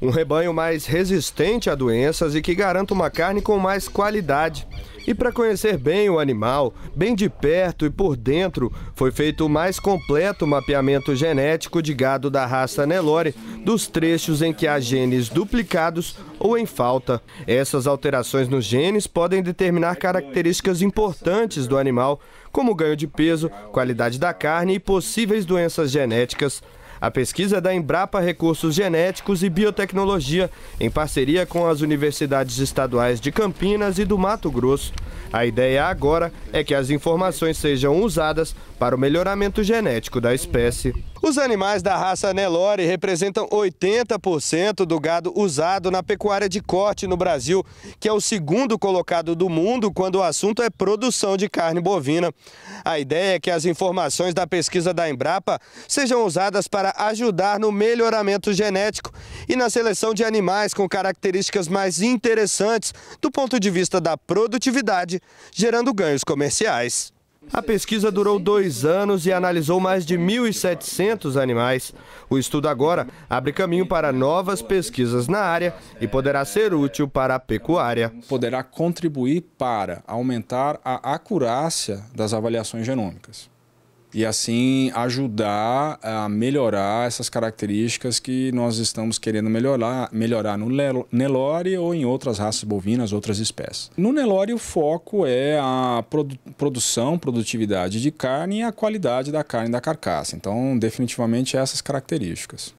Um rebanho mais resistente a doenças e que garanta uma carne com mais qualidade. E para conhecer bem o animal, bem de perto e por dentro, foi feito o mais completo mapeamento genético de gado da raça Nelore, dos trechos em que há genes duplicados ou em falta. Essas alterações nos genes podem determinar características importantes do animal, como ganho de peso, qualidade da carne e possíveis doenças genéticas. A pesquisa é da Embrapa Recursos Genéticos e Biotecnologia, em parceria com as universidades estaduais de Campinas e do Mato Grosso. A ideia agora é que as informações sejam usadas para o melhoramento genético da espécie. Os animais da raça Nelore representam 80% do gado usado na pecuária de corte no Brasil, que é o segundo colocado do mundo quando o assunto é produção de carne bovina. A ideia é que as informações da pesquisa da Embrapa sejam usadas para para ajudar no melhoramento genético e na seleção de animais com características mais interessantes do ponto de vista da produtividade, gerando ganhos comerciais. A pesquisa durou dois anos e analisou mais de 1.700 animais. O estudo agora abre caminho para novas pesquisas na área e poderá ser útil para a pecuária. Poderá contribuir para aumentar a acurácia das avaliações genômicas e assim ajudar a melhorar essas características que nós estamos querendo melhorar, melhorar no Nelore ou em outras raças bovinas, outras espécies. No Nelore o foco é a produ produção, produtividade de carne e a qualidade da carne da carcaça. Então, definitivamente essas características.